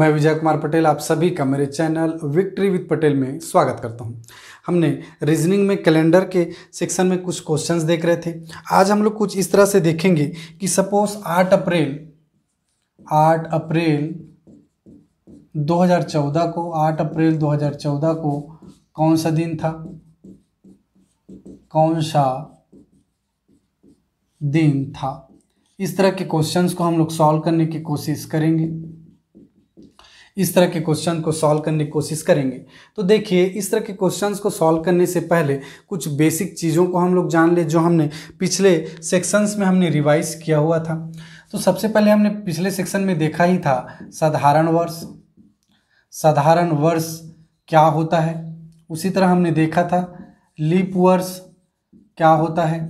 मैं विजय कुमार पटेल आप सभी का मेरे चैनल विक्ट्री विद पटेल में स्वागत करता हूं। हमने रीजनिंग में कैलेंडर के सेक्शन में कुछ क्वेश्चंस देख रहे थे आज हम लोग कुछ इस तरह से देखेंगे कि सपोज 8 अप्रैल 8 अप्रैल 2014 को 8 अप्रैल 2014 को कौन सा दिन था कौन सा दिन था इस तरह के क्वेश्चंस को हम लोग सॉल्व करने की कोशिश करेंगे इस तरह के क्वेश्चन को सॉल्व करने की कोशिश करेंगे तो देखिए इस तरह के क्वेश्चंस को सॉल्व करने से पहले कुछ बेसिक चीज़ों को हम लोग जान ले जो हमने पिछले सेक्शंस में हमने रिवाइज किया हुआ था तो सबसे पहले हमने पिछले सेक्शन में देखा ही था साधारण वर्ष साधारण वर्ष क्या होता है उसी तरह हमने देखा था लीप वर्ष क्या होता है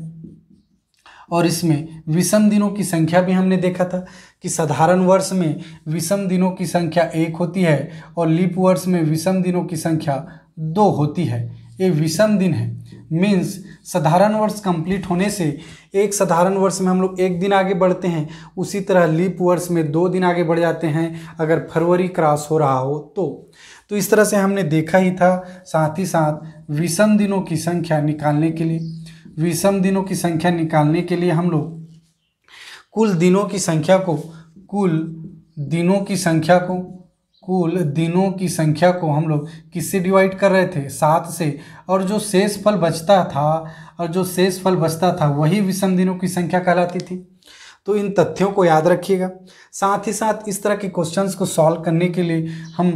और इसमें विषम दिनों की संख्या भी हमने देखा था कि साधारण वर्ष में विषम दिनों की संख्या एक होती है और लीप वर्ष में विषम दिनों की संख्या दो होती है ये विषम दिन है मीन्स साधारण वर्ष कंप्लीट होने से एक साधारण वर्ष में हम लोग एक दिन आगे बढ़ते हैं उसी तरह लीप वर्ष में दो दिन आगे बढ़ जाते हैं अगर फरवरी क्रॉस हो रहा हो तो तो इस तरह से हमने देखा ही था साथ ही साथ विषम दिनों की संख्या निकालने के लिए विषम दिनों की संख्या निकालने के लिए हम लोग कुल दिनों की संख्या को कुल दिनों की संख्या को कुल दिनों की संख्या को हम लोग किससे डिवाइड कर रहे थे सात से और जो शेष फल बचता था और जो शेष फल बचता था वही विषम दिनों की संख्या कहलाती थी तो इन तथ्यों को याद रखिएगा साथ ही साथ इस तरह के क्वेश्चंस को सॉल्व करने के लिए हम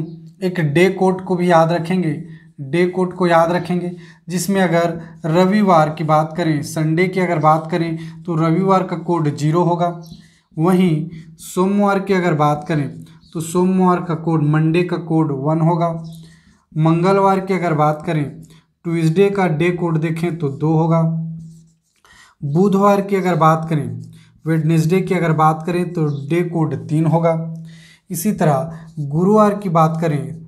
एक डे कोड को भी याद रखेंगे डे कोड को याद रखेंगे जिसमें अगर रविवार की बात करें संडे की अगर बात करें तो रविवार का कोड जीरो होगा वहीं सोमवार की अगर बात करें तो सोमवार का कोड मंडे का कोड वन होगा मंगलवार की अगर बात करें ट्यूजडे का डे कोड देखें तो दो होगा बुधवार की अगर बात करें वेडनेसडे की अगर बात करें तो डे कोड तीन होगा इसी तरह गुरुवार की बात करें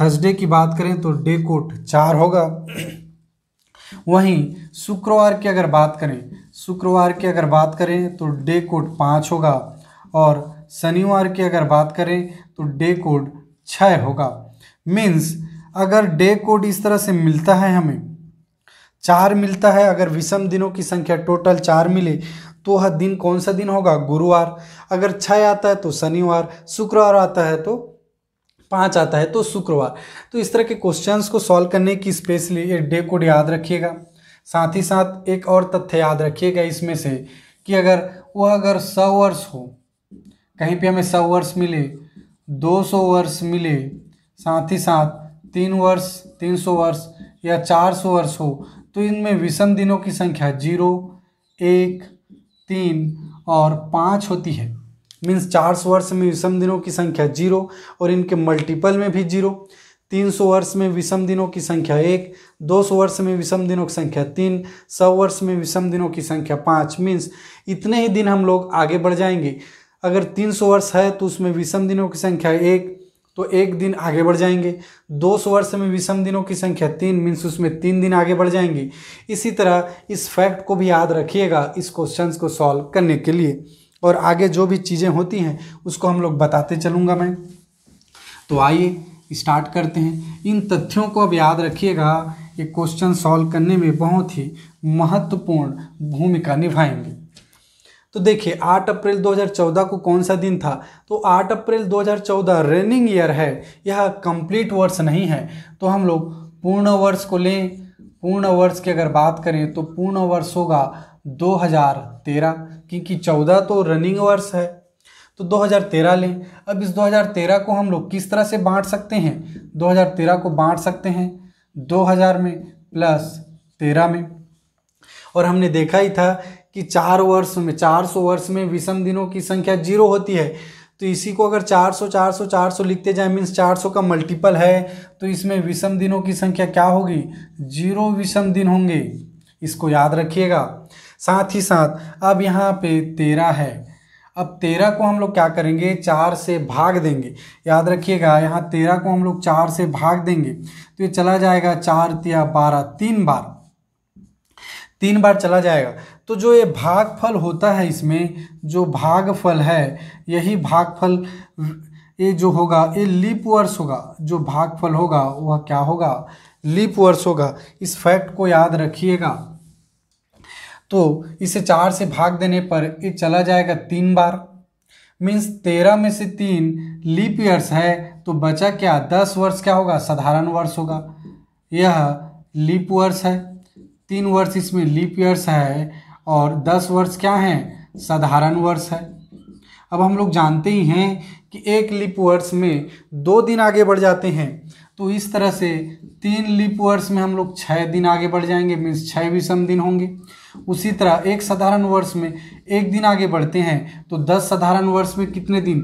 थर्सडे की बात करें तो डे कोट चार होगा वहीं शुक्रवार की अगर बात करें शुक्रवार की अगर बात करें तो डे कोड पाँच होगा और शनिवार की अगर बात करें तो डे कोड छः होगा मीन्स अगर डे कोड इस तरह से मिलता है हमें चार मिलता है अगर विषम दिनों की संख्या टोटल चार मिले तो वह दिन कौन सा दिन होगा गुरुवार अगर छः आता है तो शनिवार शुक्रवार आता है तो पाँच आता है तो शुक्रवार तो इस तरह के क्वेश्चंस को सॉल्व करने की स्पेशली एक डे कोड याद रखिएगा साथ ही साथ एक और तथ्य याद रखिएगा इसमें से कि अगर वह अगर सौ वर्ष हो कहीं पे हमें सौ वर्ष मिले दो सौ वर्ष मिले साथ ही साथ तीन वर्ष तीन सौ वर्ष या चार सौ वर्ष हो तो इनमें विषम दिनों की संख्या जीरो एक तीन और पाँच होती है मीन्स चार सौ वर्ष में विषम दिनों की संख्या जीरो और इनके मल्टीपल में भी जीरो तीन सौ वर्ष में विषम दिनों की संख्या एक दो सौ वर्ष में विषम दिनों की संख्या तीन सौ वर्ष में विषम दिनों की संख्या पाँच मीन्स इतने ही दिन हम लोग आगे बढ़ जाएंगे अगर तीन सौ वर्ष है तो उसमें विषम दिनों की संख्या एक तो एक दिन आगे बढ़ जाएंगे दो सौ वर्ष में विषम दिनों की संख्या तीन मीन्स उसमें तीन दिन आगे बढ़ जाएंगे इसी तरह इस फैक्ट को भी याद रखिएगा इस क्वेश्चन को सॉल्व करने के लिए और आगे जो भी चीज़ें होती हैं उसको हम लोग बताते चलूँगा मैं तो आइए स्टार्ट करते हैं इन तथ्यों को अब याद रखिएगा ये क्वेश्चन सॉल्व करने में बहुत ही महत्वपूर्ण भूमिका निभाएंगे तो देखिए 8 अप्रैल 2014 को कौन सा दिन था तो 8 अप्रैल 2014 रनिंग ईयर है यह कंप्लीट वर्ष नहीं है तो हम लोग पूर्ण वर्ष को लें पूर्ण वर्ष की अगर बात करें तो पूर्ण वर्ष होगा 2013 क्योंकि 14 तो रनिंग वर्ष है तो 2013 लें अब इस 2013 को हम लोग किस तरह से बांट सकते हैं 2013 को बांट सकते हैं 2000 में प्लस 13 में और हमने देखा ही था कि चार वर्ष में 400 वर्ष में विषम दिनों की संख्या जीरो होती है तो इसी को अगर 400 400 400 लिखते जाए मीन्स 400 का मल्टीपल है तो इसमें विषम दिनों की संख्या क्या होगी जीरो विषम दिन होंगे इसको याद रखिएगा साथ ही साथ अब यहाँ पे तेरह है अब तेरह को हम लोग क्या करेंगे चार से भाग देंगे याद रखिएगा यहाँ तेरह को हम लोग चार से भाग देंगे तो ये चला जाएगा चार तिया बारह तीन बार तीन बार चला जाएगा तो जो ये भागफल होता है इसमें जो भागफल है यही भागफल ये जो होगा ये लीप वर्ष होगा जो भागफल होगा वह क्या होगा लीप वर्ष होगा इस फैक्ट को याद रखिएगा तो इसे चार से भाग देने पर ये चला जाएगा तीन बार मीन्स तेरह में से तीन लीप ईयर्स है तो बचा क्या दस वर्ष क्या होगा साधारण वर्ष होगा यह लीप वर्ष है तीन वर्ष इसमें लीप ईयर्स है और दस वर्ष क्या है साधारण वर्ष है अब हम लोग जानते ही हैं कि एक लीप वर्ष में दो दिन आगे बढ़ जाते हैं तो इस तरह से तीन लीप वर्ष में हम लोग छः दिन आगे बढ़ जाएंगे मीन्स छः विषम दिन होंगे उसी तरह एक साधारण वर्ष में एक दिन आगे बढ़ते हैं तो दस साधारण वर्ष में कितने दिन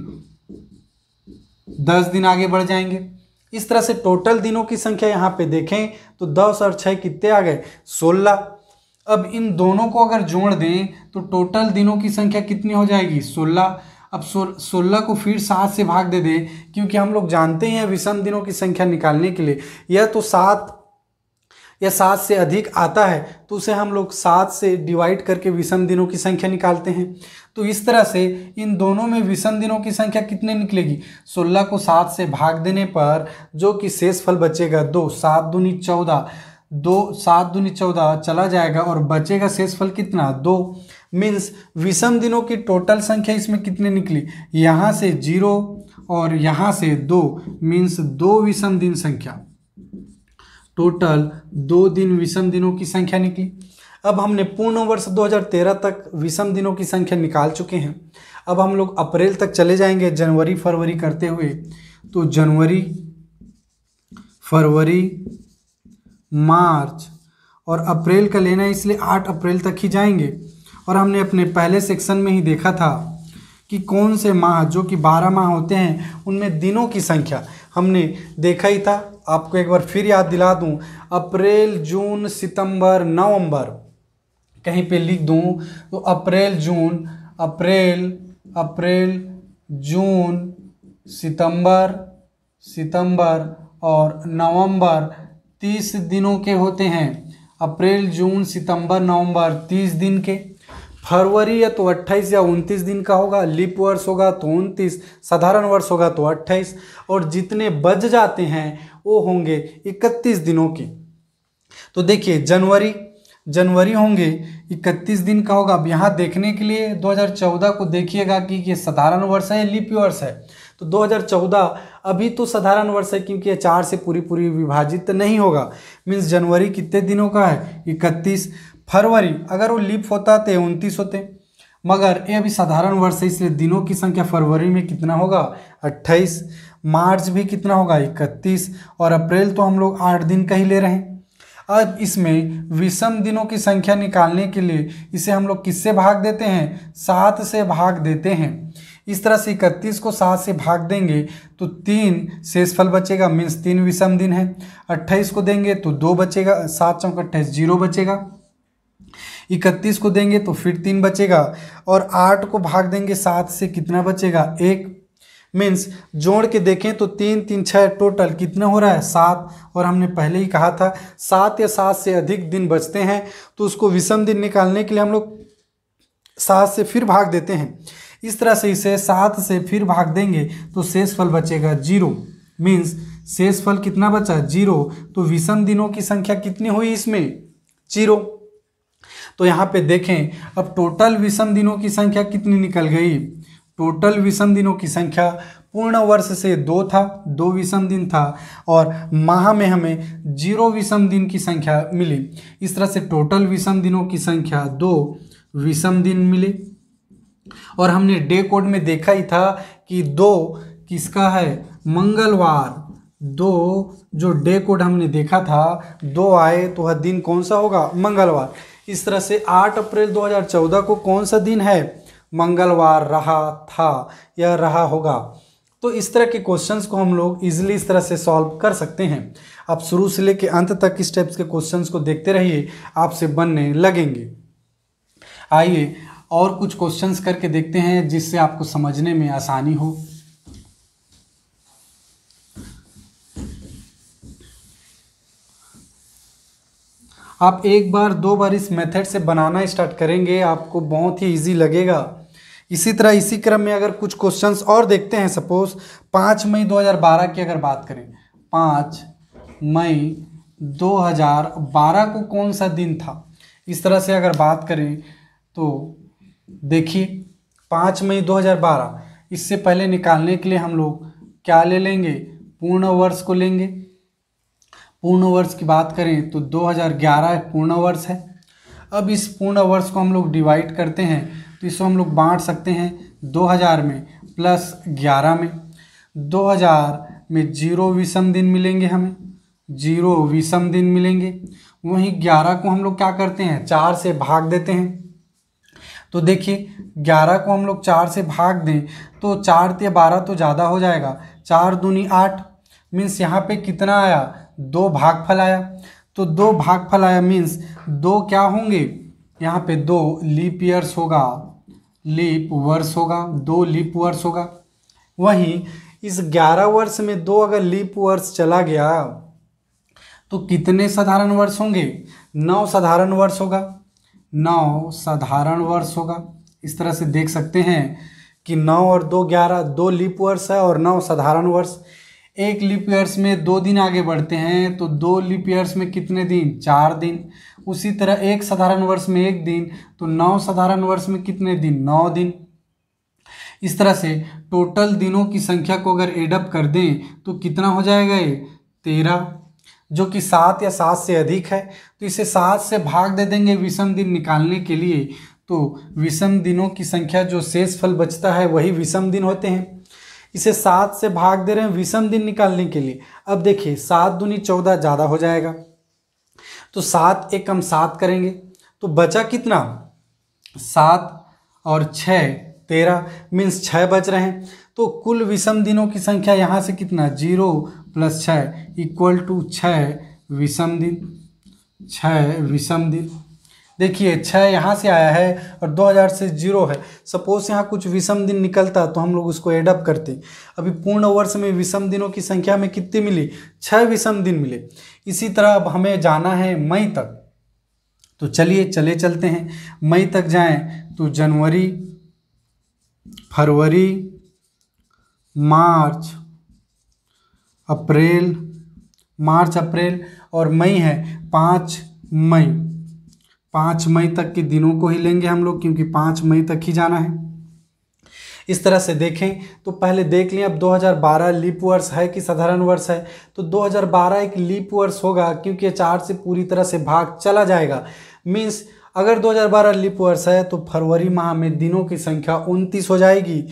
दस दिन आगे बढ़ जाएंगे इस तरह से टोटल दिनों की संख्या यहाँ पे देखें तो दस और छः कितने आ गए सोलह अब इन दोनों को अगर जोड़ दें तो टोटल दिनों की संख्या कितनी हो जाएगी सोलह अब सो सोलह को फिर सात से भाग दे दें क्योंकि हम लोग जानते हैं विषम दिनों की संख्या निकालने के लिए यह तो सात या सात से अधिक आता है तो उसे हम लोग सात से डिवाइड करके विषम दिनों की संख्या निकालते हैं तो इस तरह से इन दोनों में विषम दिनों की संख्या कितने निकलेगी सोलह को सात से भाग देने पर जो कि शेष फल बचेगा दो सात दूनी चौदह दो सात दूनी चौदह चला जाएगा और बचेगा शेषफल कितना दो मीन्स विषम दिनों की टोटल संख्या इसमें कितने निकली यहाँ से जीरो और यहाँ से दो मीन्स दो विषम दिन संख्या टोटल दो दिन विषम दिनों की संख्या निकली अब हमने पूर्ण वर्ष 2013 तक विषम दिनों की संख्या निकाल चुके हैं अब हम लोग अप्रैल तक चले जाएंगे जनवरी फरवरी करते हुए तो जनवरी फरवरी मार्च और अप्रैल का लेना है इसलिए 8 अप्रैल तक ही जाएंगे और हमने अपने पहले सेक्शन में ही देखा था कि कौन से माह जो कि 12 माह होते हैं उनमें दिनों की संख्या हमने देखा ही था आपको एक बार फिर याद दिला दूं अप्रैल जून सितंबर नवंबर कहीं पे लिख दूं तो अप्रैल जून अप्रैल अप्रैल जून सितंबर सितंबर और नवंबर तीस दिनों के होते हैं अप्रैल जून सितंबर नवंबर तीस दिन के फरवरी है तो 28 या 29 दिन का होगा लिप वर्ष होगा तो 29 साधारण वर्ष होगा तो 28 और जितने बज जाते हैं वो होंगे 31 दिनों के तो देखिए जनवरी जनवरी होंगे 31 दिन का होगा अब यहाँ देखने के लिए 2014 को देखिएगा कि ये साधारण वर्ष है लिप वर्ष है तो 2014 अभी तो साधारण वर्ष है क्योंकि ये चार से पूरी पूरी विभाजित नहीं होगा मीन्स जनवरी कितने दिनों का है 31 फरवरी अगर वो लीप होता तो उनतीस होते मगर ये अभी साधारण वर्ष है इसलिए दिनों की संख्या फरवरी में कितना होगा अट्ठाईस मार्च भी कितना होगा इकतीस और अप्रैल तो हम लोग आठ दिन का ही ले रहे हैं अब इसमें विषम दिनों की संख्या निकालने के लिए इसे हम लोग किससे भाग देते हैं सात से भाग देते हैं इस तरह से इकतीस को सात से भाग देंगे तो तीन शेषफल बचेगा मीन्स तीन विषम दिन है अट्ठाईस को देंगे तो दो बचेगा सात चौक अट्ठाईस जीरो बचेगा इकतीस को देंगे तो फिर तीन बचेगा और आठ को भाग देंगे सात से कितना बचेगा एक मीन्स जोड़ के देखें तो तीन तीन छः टोटल कितना हो रहा है सात और हमने पहले ही कहा था सात या सात से अधिक दिन बचते हैं तो उसको विषम दिन निकालने के लिए हम लोग सात से फिर भाग देते हैं इस तरह से इसे सात से फिर भाग देंगे तो शेष फल बचेगा जीरो मीन्स शेष फल कितना बचा जीरो तो विषम दिनों की संख्या कितनी हुई इसमें जीरो तो यहाँ पे देखें अब टोटल विषम दिनों की संख्या कितनी निकल गई टोटल विषम दिनों की संख्या पूर्ण वर्ष से दो था दो विषम दिन था और माह में हमें जीरो विषम दिन की संख्या मिली इस तरह से टोटल विषम दिनों की संख्या दो विषम दिन मिले और हमने डे कोड में देखा ही था कि दो किसका है मंगलवार दो जो डे कोड हमने देखा था दो आए तो वह दिन कौन सा होगा मंगलवार इस तरह से 8 अप्रैल 2014 को कौन सा दिन है मंगलवार रहा था या रहा होगा तो इस तरह के क्वेश्चंस को हम लोग इजीली इस तरह से सॉल्व कर सकते हैं आप शुरू से लेकर अंत तक इस टाइप्स के क्वेश्चंस को देखते रहिए आपसे बनने लगेंगे आइए और कुछ क्वेश्चंस करके देखते हैं जिससे आपको समझने में आसानी हो आप एक बार दो बार इस मेथड से बनाना स्टार्ट करेंगे आपको बहुत ही ईजी लगेगा इसी तरह इसी क्रम में अगर कुछ क्वेश्चंस और देखते हैं सपोज पाँच मई 2012 की अगर बात करें पाँच मई 2012 को कौन सा दिन था इस तरह से अगर बात करें तो देखिए पाँच मई 2012 इससे पहले निकालने के लिए हम लोग क्या ले लेंगे पूर्ण वर्ष को लेंगे पूर्ण वर्ष की बात करें तो 2011 पूर्ण वर्ष है अब इस पूर्ण वर्ष को हम लोग डिवाइड करते हैं तो इसको हम लोग बांट सकते हैं 2000 में प्लस 11 में 2000 में जीरो विषम दिन मिलेंगे हमें जीरो विषम दिन मिलेंगे वहीं 11 को हम लोग क्या करते हैं चार से भाग देते हैं तो देखिए ग्यारह को हम लोग चार से भाग दें तो चार या बारह तो ज़्यादा हो जाएगा चार दूनी आठ मीन्स यहाँ पे कितना आया दो भागफल आया तो दो भागफल आया मीन्स दो क्या होंगे यहाँ पे दो लीप ईयर्स होगा लीप वर्ष होगा दो लीप वर्ष होगा वहीं इस ग्यारह वर्ष में दो अगर लीप वर्ष चला गया तो कितने साधारण वर्ष होंगे नौ साधारण वर्ष होगा नौ साधारण वर्ष होगा इस तरह से देख सकते हैं कि नौ और दो ग्यारह दो लीप वर्ष है और नौ साधारण वर्ष एक लिप ईयर्स में दो दिन आगे बढ़ते हैं तो दो लिप ईयर्स में कितने दिन चार दिन उसी तरह एक साधारण वर्ष में एक दिन तो नौ साधारण वर्ष में कितने दिन नौ दिन इस तरह से टोटल दिनों की संख्या को अगर एडअप कर दें तो कितना हो जाएगा ये तेरह जो कि सात या सात से अधिक है तो इसे सात से भाग दे देंगे विषम दिन निकालने के लिए तो विषम दिनों की संख्या जो शेष फल बचता है वही विषम दिन होते हैं इसे सात से भाग दे रहे हैं विषम दिन निकालने के लिए अब देखिए सात दुनी चौदह ज़्यादा हो जाएगा तो सात एक कम सात करेंगे तो बचा कितना सात और छः तेरह मीन्स छः बच रहे हैं तो कुल विषम दिनों की संख्या यहाँ से कितना जीरो प्लस छः इक्वल टू छः विषम दिन छः विषम दिन देखिए छः यहाँ से आया है और 2000 से जीरो है सपोज़ यहाँ कुछ विषम दिन निकलता तो हम लोग उसको एडअप करते अभी पूर्ण वर्ष में विषम दिनों की संख्या में कितनी मिली छः विषम दिन मिले इसी तरह अब हमें जाना है मई तक तो चलिए चले चलते हैं मई तक जाएं तो जनवरी फरवरी मार्च अप्रैल मार्च अप्रैल और मई है पाँच मई पाँच मई तक के दिनों को ही लेंगे हम लोग क्योंकि पाँच मई तक ही जाना है इस तरह से देखें तो पहले देख लें अब 2012 लीप वर्ष है कि साधारण वर्ष है तो 2012 एक लीप वर्ष होगा क्योंकि चार से पूरी तरह से भाग चला जाएगा मीन्स अगर 2012 लीप वर्ष है तो फरवरी माह में दिनों की संख्या उनतीस हो जाएगी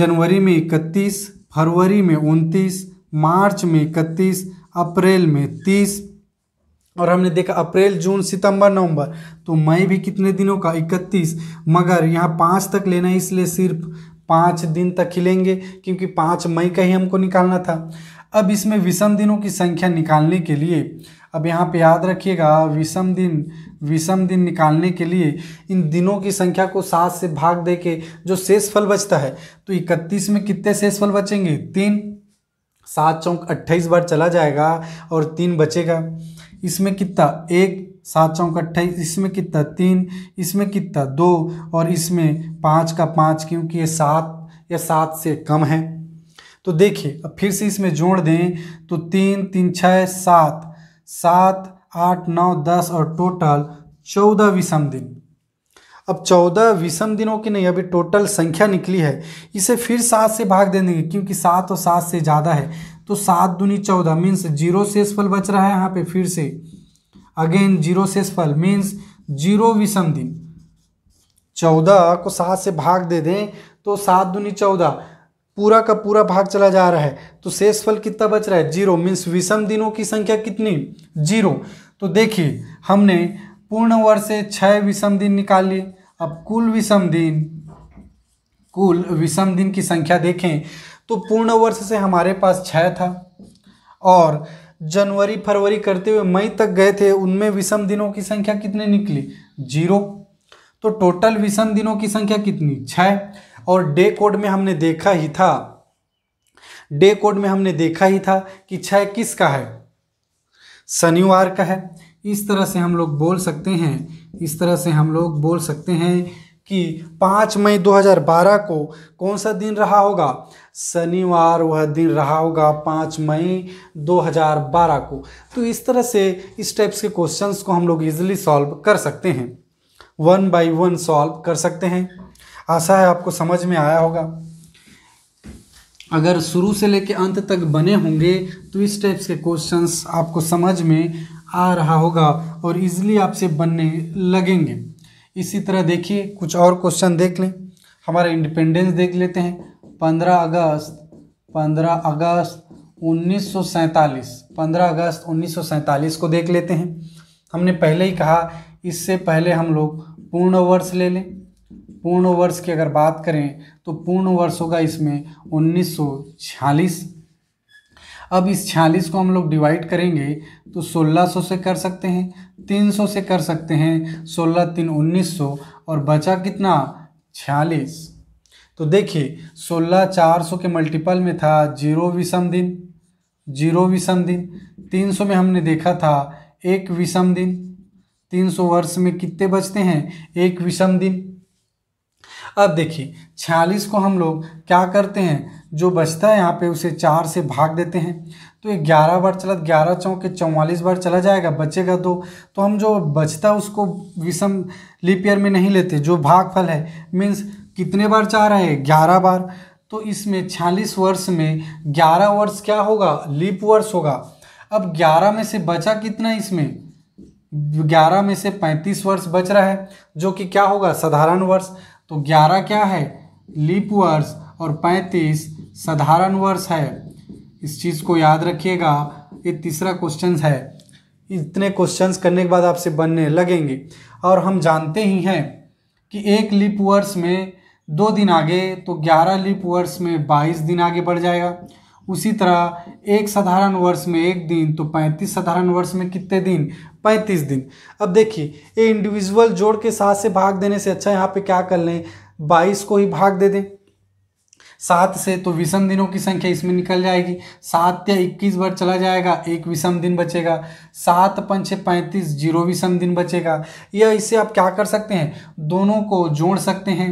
जनवरी में इकतीस फरवरी में उनतीस मार्च में इकतीस अप्रैल में तीस और हमने देखा अप्रैल जून सितंबर नवंबर तो मई भी कितने दिनों का इकतीस मगर यहाँ पाँच तक लेना है इसलिए सिर्फ पाँच दिन तक खिलेंगे क्योंकि पाँच मई का ही हमको निकालना था अब इसमें विषम दिनों की संख्या निकालने के लिए अब यहाँ पे याद रखिएगा विषम दिन विषम दिन निकालने के लिए इन दिनों की संख्या को सात से भाग दे के जो शेष फल बचता है तो इकतीस में कितने शेष फल बचेंगे तीन सात चौंक अट्ठाईस बार चला जाएगा और तीन बचेगा इसमें कितना एक सात चौंक अट्ठाईस इसमें कितना तीन इसमें कितना दो और इसमें पाँच का पाँच क्योंकि ये सात या सात से कम है तो देखिए अब फिर से इसमें जोड़ दें तो तीन तीन छः सात सात आठ नौ दस और टोटल चौदह विषम दिन अब चौदह विषम दिनों की नहीं अभी टोटल संख्या निकली है इसे फिर सात से भाग दे देंगे क्योंकि सात और सात से ज़्यादा है तो सात दूनी चौदह मीन्स जीरो शेषफल बच रहा है यहाँ पे फिर से अगेन जीरो शेषफल मीन्स जीरो विषम दिन चौदह को सात से भाग दे दें तो सात दूनी चौदह पूरा का पूरा भाग चला जा रहा है तो शेषफल कितना बच रहा है जीरो मीन्स विषम दिनों की संख्या कितनी जीरो तो देखिए हमने पूर्ण वर्ष से छः विषम दिन निकाल लिए अब कुल विषम दिन कुल विषम दिन की संख्या देखें तो पूर्ण वर्ष से हमारे पास छः था और जनवरी फरवरी करते हुए मई तक गए थे उनमें विषम दिनों की संख्या कितने निकली जीरो तो टोटल विषम दिनों की संख्या कितनी छः और डे कोड में हमने देखा ही था डे कोड में हमने देखा ही था कि छः किसका है शनिवार का है इस तरह से हम लोग बोल सकते हैं इस तरह से हम लोग बोल सकते हैं कि पाँच मई 2012 को कौन सा दिन रहा होगा शनिवार वह दिन रहा होगा पाँच मई 2012 को तो इस तरह से इस टाइप्स के क्वेश्चंस को हम लोग इजीली सॉल्व कर सकते हैं वन बाय वन सॉल्व कर सकते हैं आशा है आपको समझ में आया होगा अगर शुरू से लेकर अंत तक बने होंगे तो इस टाइप्स के क्वेश्चंस आपको समझ में आ रहा होगा और इजीली आपसे बनने लगेंगे इसी तरह देखिए कुछ और क्वेश्चन देख लें हमारा इंडिपेंडेंस देख लेते हैं पंद्रह अगस्त पंद्रह अगस्त उन्नीस सौ सैंतालीस पंद्रह अगस्त उन्नीस सौ सैंतालीस को देख लेते हैं हमने पहले ही कहा इससे पहले हम लोग पूर्ण वर्ष ले लें पूर्ण वर्ष की अगर बात करें तो पूर्ण वर्ष होगा इसमें उन्नीस सौ छियालीस अब इस छियालीस को हम लोग डिवाइड करेंगे तो 1600 से कर सकते हैं 300 से कर सकते हैं 16 तीन 1900 और बचा कितना छियालीस तो देखिए 16 400 के मल्टीपल में था जीरो विषम दिन जीरो विषम दिन 300 में हमने देखा था एक विषम दिन 300 वर्ष में कितने बचते हैं एक विषम दिन अब देखिए छियालीस को हम लोग क्या करते हैं जो बचता है यहाँ पे उसे चार से भाग देते हैं तो ये ग्यारह बार चला ग्यारह चौके चौवालीस बार चला जाएगा बचेगा दो तो हम जो बचता उसको विषम लिपियर में नहीं लेते जो भागफल है मीन्स कितने बार चार है ग्यारह बार तो इसमें छियालीस वर्ष में ग्यारह वर्ष क्या होगा लीप वर्ष होगा अब ग्यारह में से बचा कितना इसमें ग्यारह में से पैंतीस वर्ष बच रहा है जो कि क्या होगा साधारण वर्ष तो ग्यारह क्या है लीप वर्ष और पैंतीस साधारण वर्ष है इस चीज़ को याद रखिएगा ये तीसरा क्वेश्चन है इतने क्वेश्चंस करने के बाद आपसे बनने लगेंगे और हम जानते ही हैं कि एक लीप वर्ष में दो दिन आगे तो ग्यारह लीप वर्ष में बाईस दिन आगे बढ़ जाएगा उसी तरह एक साधारण वर्ष में एक दिन तो पैंतीस साधारण वर्ष में कितने दिन पैंतीस दिन अब देखिए ये इंडिविजुअल जोड़ के साथ से भाग देने से अच्छा यहाँ पे क्या कर लें बाईस को ही भाग दे दें सात से तो विषम दिनों की संख्या इसमें निकल जाएगी सात या इक्कीस बार चला जाएगा एक विषम दिन बचेगा सात पंच पैंतीस जीरो विषम दिन बचेगा या इससे आप क्या कर सकते हैं दोनों को जोड़ सकते हैं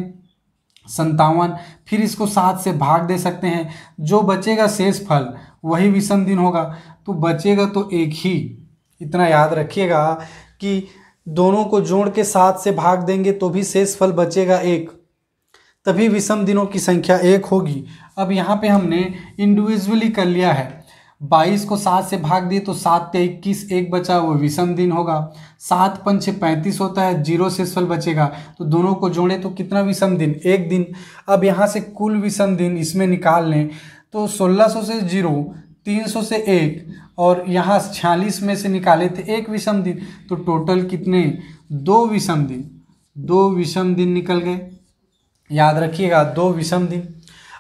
संतावन फिर इसको सात से भाग दे सकते हैं जो बचेगा शेष फल वही विषम दिन होगा तो बचेगा तो एक ही इतना याद रखिएगा कि दोनों को जोड़ के सात से भाग देंगे तो भी शेष फल बचेगा एक तभी विषम दिनों की संख्या एक होगी अब यहाँ पे हमने इंडिविजुअली कर लिया है बाईस को सात से भाग दिए तो सात या इक्कीस एक बचा वो विषम दिन होगा सात पंच पैंतीस होता है जीरो से सल बचेगा तो दोनों को जोड़े तो कितना विषम दिन एक दिन अब यहाँ से कुल विषम दिन इसमें निकाल लें तो सोलह सौ से जीरो तीन सौ से एक और यहाँ छियालीस में से निकाले थे एक विषम दिन तो टोटल कितने दो विषम दिन दो विषम दिन निकल गए याद रखिएगा दो विषम दिन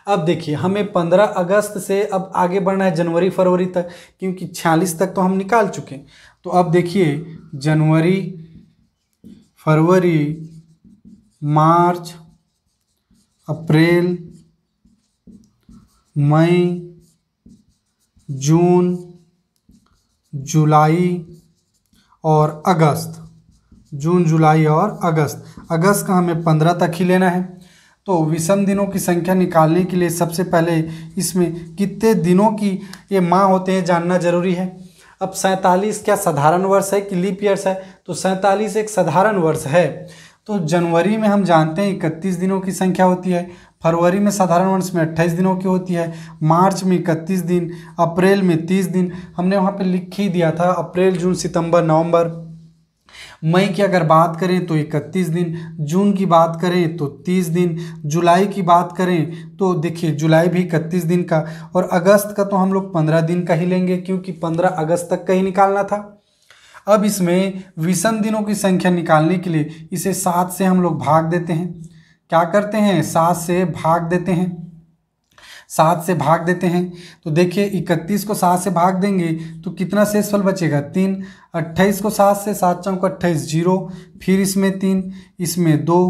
अब देखिए हमें पंद्रह अगस्त से अब आगे बढ़ना है जनवरी फरवरी तक क्योंकि छियालीस तक तो हम निकाल चुके हैं तो अब देखिए जनवरी फरवरी मार्च अप्रैल मई जून जुलाई और अगस्त जून जुलाई और अगस्त अगस्त का हमें पंद्रह तक ही लेना है तो विषम दिनों की संख्या निकालने के लिए सबसे पहले इसमें कितने दिनों की ये माह होते हैं जानना जरूरी है अब सैंतालीस क्या साधारण वर्ष है कि लीप ईयर्स है तो सैंतालीस एक साधारण वर्ष है तो जनवरी में हम जानते हैं इकतीस दिनों की संख्या होती है फरवरी में साधारण वर्ष में अट्ठाईस दिनों की होती है मार्च में इकतीस दिन अप्रैल में तीस दिन हमने वहाँ पे लिख ही दिया था अप्रैल जून सितंबर नवंबर मई की अगर बात करें तो 31 दिन जून की बात करें तो 30 दिन जुलाई की बात करें तो देखिए जुलाई भी इकतीस दिन का और अगस्त का तो हम लोग पंद्रह दिन का ही लेंगे क्योंकि पंद्रह अगस्त तक का ही निकालना था अब इसमें विषम दिनों की संख्या निकालने के लिए इसे सात से हम लोग भाग देते हैं क्या करते हैं सात से भाग देते हैं सात से भाग देते हैं तो देखिए इकतीस को सात से भाग देंगे तो कितना शेषफल बचेगा तीन अट्ठाईस को सात से सात चौंक अट्ठाईस जीरो फिर इसमें तीन इसमें दो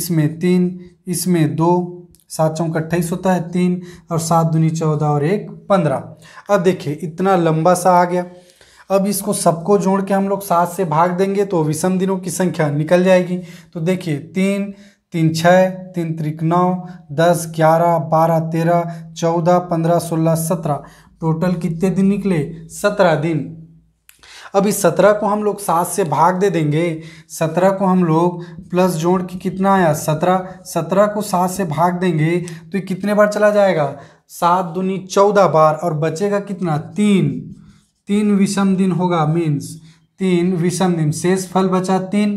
इसमें तीन इसमें दो सात चौंक अट्ठाईस होता है तीन और सात दूनी चौदह और एक पंद्रह अब देखिए इतना लंबा सा आ गया अब इसको सबको जोड़ के हम लोग सात से भाग देंगे तो विषम दिनों की संख्या निकल जाएगी तो देखिए तीन तीन छः तीन त्रिक नौ दस ग्यारह बारह तेरह चौदह पंद्रह सोलह सत्रह टोटल कितने दिन निकले सत्रह दिन अब इस सत्रह को हम लोग सात से भाग दे देंगे सत्रह को हम लोग प्लस जोड़ के कितना आया सत्रह सत्रह को सात से भाग देंगे तो ये कितने बार चला जाएगा सात दुनी चौदह बार और बचेगा कितना तीन तीन विषम दिन होगा मीन्स तीन विषम दिन शेष फल बचा तीन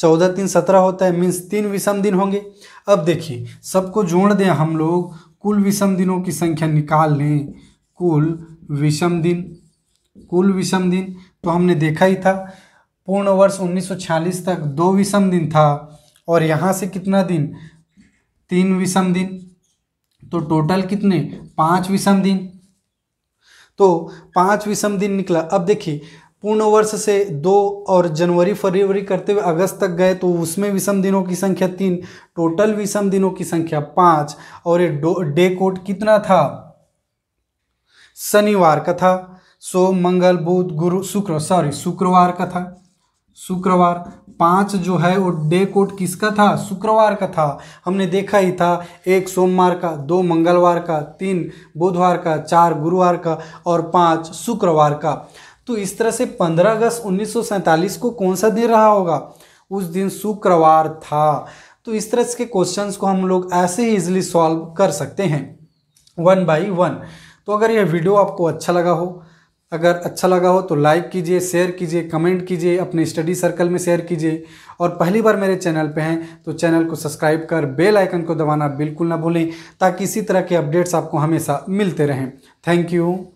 चौदह तीन सत्रह होता है मीन्स तीन विषम दिन होंगे अब देखिए सबको जोड़ दें हम लोग कुल विषम दिनों की संख्या निकाल लें कुल विषम दिन कुल विषम दिन तो हमने देखा ही था पूर्ण वर्ष 1946 तक दो विषम दिन था और यहाँ से कितना दिन तीन विषम दिन तो टोटल कितने पाँच विषम दिन तो पाँच विषम दिन निकला अब देखिए पूर्ण वर्ष से दो और जनवरी फरवरी करते हुए अगस्त तक गए तो उसमें विषम दिनों की संख्या तीन टोटल विषम दिनों की संख्या पाँच और ये डे कोट कितना था शनिवार का था सोम मंगल बुध गुरु शुक्र सॉरी शुक्रवार का था शुक्रवार पाँच जो है वो डे कोट किसका था शुक्रवार का था हमने देखा ही था एक सोमवार का दो मंगलवार का तीन बुधवार का चार गुरुवार का और पाँच शुक्रवार का तो इस तरह से 15 अगस्त उन्नीस को कौन सा दिन रहा होगा उस दिन शुक्रवार था तो इस तरह के क्वेश्चन को हम लोग ऐसे ही इजिली सॉल्व कर सकते हैं वन बाई वन तो अगर यह वीडियो आपको अच्छा लगा हो अगर अच्छा लगा हो तो लाइक कीजिए शेयर कीजिए कमेंट कीजिए अपने स्टडी सर्कल में शेयर कीजिए और पहली बार मेरे चैनल पे हैं तो चैनल को सब्सक्राइब कर बेल आइकन को दबाना बिल्कुल ना भूलें ताकि इसी तरह के अपडेट्स आपको हमेशा मिलते रहें थैंक यू